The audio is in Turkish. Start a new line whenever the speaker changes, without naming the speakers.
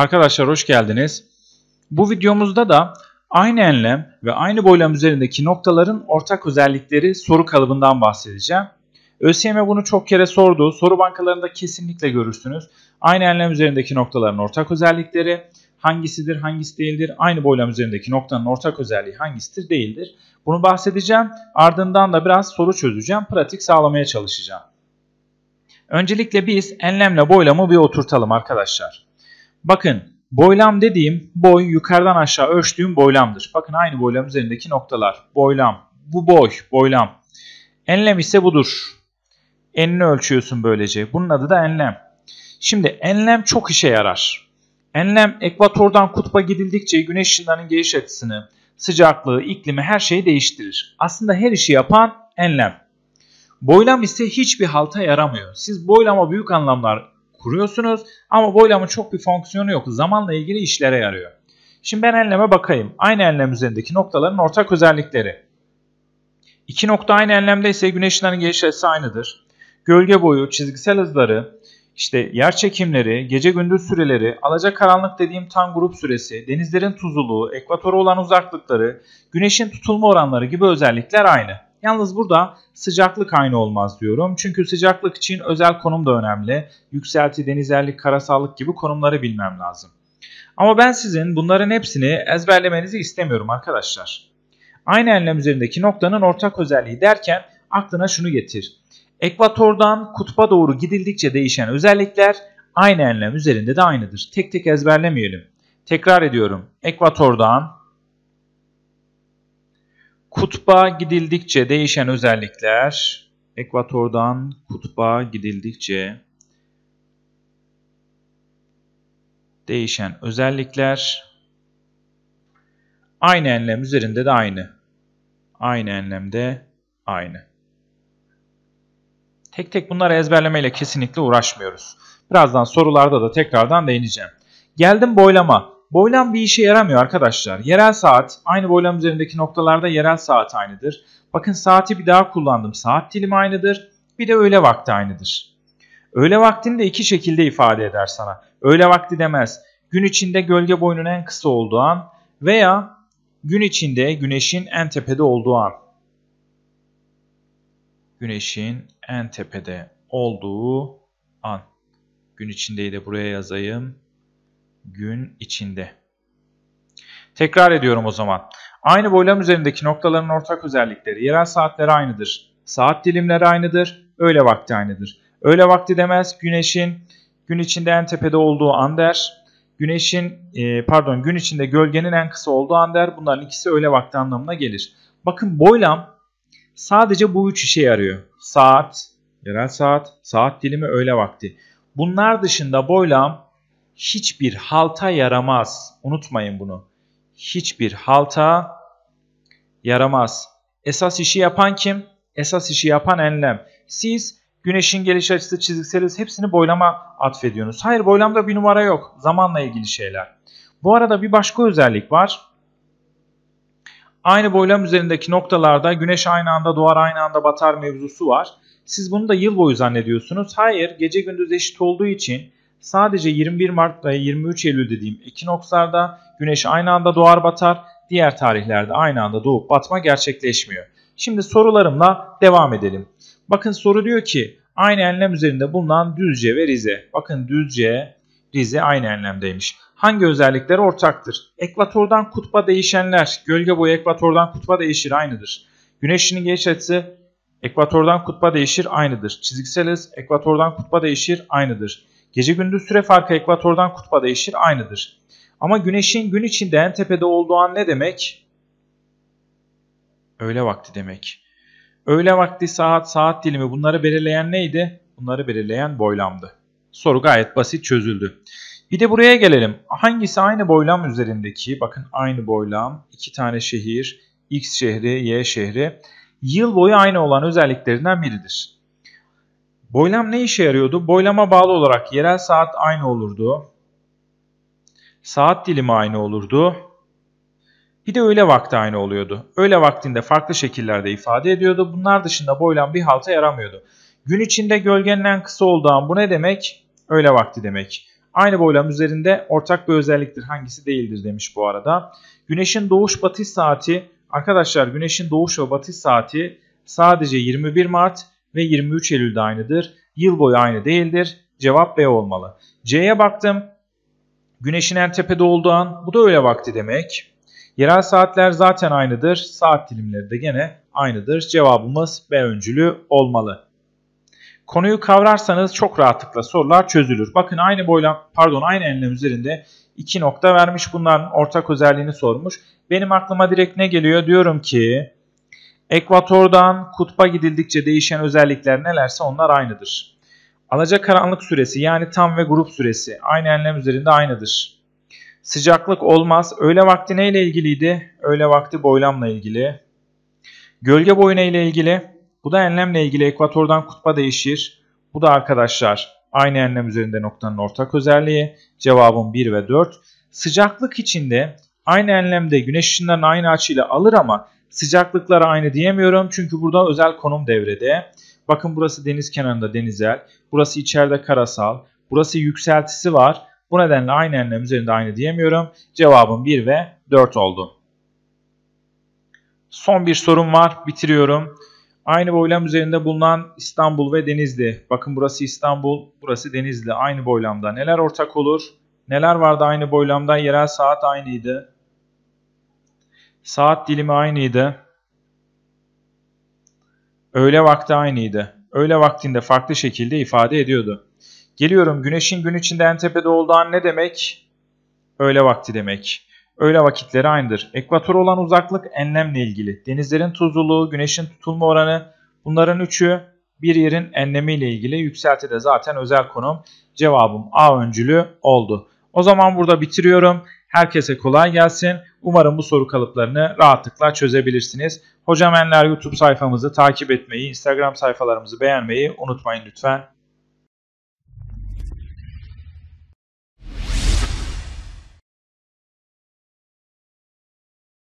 Arkadaşlar hoş geldiniz. Bu videomuzda da aynı enlem ve aynı boylam üzerindeki noktaların ortak özellikleri soru kalıbından bahsedeceğim. ÖSYM bunu çok kere sordu. Soru bankalarında kesinlikle görürsünüz. Aynı enlem üzerindeki noktaların ortak özellikleri hangisidir, hangisi değildir? Aynı boylam üzerindeki noktanın ortak özelliği hangisidir, değildir? Bunu bahsedeceğim. Ardından da biraz soru çözeceğim. Pratik sağlamaya çalışacağım. Öncelikle biz enlemle boylamı bir oturtalım arkadaşlar. Bakın boylam dediğim boy yukarıdan aşağı ölçtüğüm boylamdır. Bakın aynı boylam üzerindeki noktalar. Boylam. Bu boy. Boylam. Enlem ise budur. Enini ölçüyorsun böylece. Bunun adı da enlem. Şimdi enlem çok işe yarar. Enlem ekvatordan kutba gidildikçe güneş ışınlarının geliş açısını, sıcaklığı, iklimi her şeyi değiştirir. Aslında her işi yapan enlem. Boylam ise hiçbir halta yaramıyor. Siz boylama büyük anlamlar kuruyorsunuz. Ama boylamın çok bir fonksiyonu yok. Zamanla ilgili işlere yarıyor. Şimdi ben enleme bakayım. Aynı enlem üzerindeki noktaların ortak özellikleri. İki nokta aynı enlemde ise Güneşlerin ışınlarının aynıdır. Gölge boyu, çizgisel hızları, işte yer çekimleri, gece gündüz süreleri, alaca karanlık dediğim tan grup süresi, denizlerin tuzluluğu, ekvatora olan uzaklıkları, güneşin tutulma oranları gibi özellikler aynı. Yalnız burada sıcaklık aynı olmaz diyorum. Çünkü sıcaklık için özel konum da önemli. Yükselti, denizerlik, karasallık gibi konumları bilmem lazım. Ama ben sizin bunların hepsini ezberlemenizi istemiyorum arkadaşlar. Aynı enlem üzerindeki noktanın ortak özelliği derken aklına şunu getir. Ekvatordan kutba doğru gidildikçe değişen özellikler aynı enlem üzerinde de aynıdır. Tek tek ezberlemeyelim. Tekrar ediyorum. Ekvatordan Kutba gidildikçe değişen özellikler, ekvatordan kutba gidildikçe değişen özellikler aynı enlem üzerinde de aynı. Aynı enlemde aynı. Tek tek bunları ezberlemeyle kesinlikle uğraşmıyoruz. Birazdan sorularda da tekrardan değineceğim. Geldim boylama. Boylam bir işe yaramıyor arkadaşlar. Yerel saat aynı boylam üzerindeki noktalarda yerel saat aynıdır. Bakın saati bir daha kullandım. Saat dilimi aynıdır. Bir de öğle vakti aynıdır. Öğle vaktini de iki şekilde ifade eder sana. Öğle vakti demez. Gün içinde gölge boyunun en kısa olduğu an veya gün içinde güneşin en tepede olduğu an. Güneşin en tepede olduğu an. Gün içindeyi de buraya yazayım gün içinde. Tekrar ediyorum o zaman. Aynı boylam üzerindeki noktaların ortak özellikleri yerel saatleri aynıdır. Saat dilimleri aynıdır. Öğle vakti aynıdır. Öğle vakti demez güneşin gün içinde en tepede olduğu an der. Güneşin e, pardon gün içinde gölgenin en kısa olduğu an der. Bunların ikisi öğle vakti anlamına gelir. Bakın boylam sadece bu üç işe yarıyor. Saat, yerel saat, saat dilimi öğle vakti. Bunlar dışında boylam hiçbir halta yaramaz. Unutmayın bunu. Hiçbir halta yaramaz. Esas işi yapan kim? Esas işi yapan enlem. Siz güneşin geliş açısı çizikseliz hepsini boylama atfediyorsunuz. Hayır boylamda bir numara yok. Zamanla ilgili şeyler. Bu arada bir başka özellik var. Aynı boylam üzerindeki noktalarda güneş aynı anda doğar aynı anda batar mevzusu var. Siz bunu da yıl boyu zannediyorsunuz. Hayır gece gündüz eşit olduğu için Sadece 21 Mart ve 23 Eylül dediğim ekinokslarda güneş aynı anda doğar batar, diğer tarihlerde aynı anda doğup batma gerçekleşmiyor. Şimdi sorularımla devam edelim. Bakın soru diyor ki aynı enlem üzerinde bulunan Düzce ve Rize. Bakın Düzce, Rize aynı enlemdeymiş. Hangi özellikler ortaktır? Ekvatordan kutba değişenler, gölge boyu ekvatordan kutba değişir aynıdır. Güneşin geçiş açısı ekvatordan kutba değişir aynıdır. Çizgisel hız ekvatordan kutba değişir aynıdır. Gece gündüz süre farkı ekvatordan kutba değişir aynıdır. Ama güneşin gün içinde en tepede olduğu an ne demek? Öğle vakti demek. Öğle vakti, saat, saat dilimi bunları belirleyen neydi? Bunları belirleyen boylamdı. Soru gayet basit çözüldü. Bir de buraya gelelim. Hangisi aynı boylam üzerindeki? Bakın aynı boylam. iki tane şehir. X şehri, Y şehri. Yıl boyu aynı olan özelliklerinden biridir. Boylam ne işe yarıyordu? Boylama bağlı olarak yerel saat aynı olurdu. Saat dilimi aynı olurdu. Bir de öğle vakti aynı oluyordu. Öğle vaktinde farklı şekillerde ifade ediyordu. Bunlar dışında boylam bir halta yaramıyordu. Gün içinde gölgenin en kısa olduğu an bu ne demek? Öğle vakti demek. Aynı boylam üzerinde ortak bir özelliktir. Hangisi değildir demiş bu arada. Güneşin doğuş batış saati arkadaşlar güneşin doğuş ve batış saati sadece 21 Mart ve 23 Eylül'de aynıdır. Yıl boyu aynı değildir. Cevap B olmalı. C'ye baktım. Güneşin en tepede olduğu an bu da öyle vakti demek. Yerel saatler zaten aynıdır. Saat dilimleri de gene aynıdır. Cevabımız B öncülü olmalı. Konuyu kavrarsanız çok rahatlıkla sorular çözülür. Bakın aynı boylam pardon aynı enlem üzerinde iki nokta vermiş. Bunların ortak özelliğini sormuş. Benim aklıma direkt ne geliyor? Diyorum ki Ekvatordan kutba gidildikçe değişen özellikler nelerse onlar aynıdır. Alacakaranlık süresi yani tam ve grup süresi aynı enlem üzerinde aynıdır. Sıcaklık olmaz. Öğle vakti neyle ilgiliydi? Öğle vakti boylamla ilgili. Gölge boyu neyle ilgili? Bu da enlemle ilgili ekvatordan kutba değişir. Bu da arkadaşlar aynı enlem üzerinde noktanın ortak özelliği. Cevabım 1 ve 4. Sıcaklık içinde aynı enlemde güneş ışınlarını aynı açıyla alır ama Sıcaklıklar aynı diyemiyorum çünkü burada özel konum devrede. Bakın burası deniz kenarında denizel, burası içeride karasal, burası yükseltisi var. Bu nedenle aynı enlem üzerinde aynı diyemiyorum. Cevabım 1 ve 4 oldu. Son bir sorum var. Bitiriyorum. Aynı boylam üzerinde bulunan İstanbul ve Denizli. Bakın burası İstanbul, burası Denizli. Aynı boylamda neler ortak olur? Neler vardı aynı boylamda? Yerel saat aynıydı. Saat dilimi aynıydı. Öğle vakti aynıydı. Öğle vaktinde farklı şekilde ifade ediyordu. Geliyorum güneşin gün içinde en tepede olduğu an ne demek? Öğle vakti demek. Öğle vakitleri aynıdır. Ekvator olan uzaklık enlemle ilgili. Denizlerin tuzluluğu, güneşin tutulma oranı bunların üçü bir yerin enlemi ile ilgili yükseltide zaten özel konum. Cevabım A öncülü oldu. O zaman burada bitiriyorum. Herkese kolay gelsin. Umarım bu soru kalıplarını rahatlıkla çözebilirsiniz. Hocam Enler YouTube sayfamızı takip etmeyi, Instagram sayfalarımızı beğenmeyi unutmayın lütfen.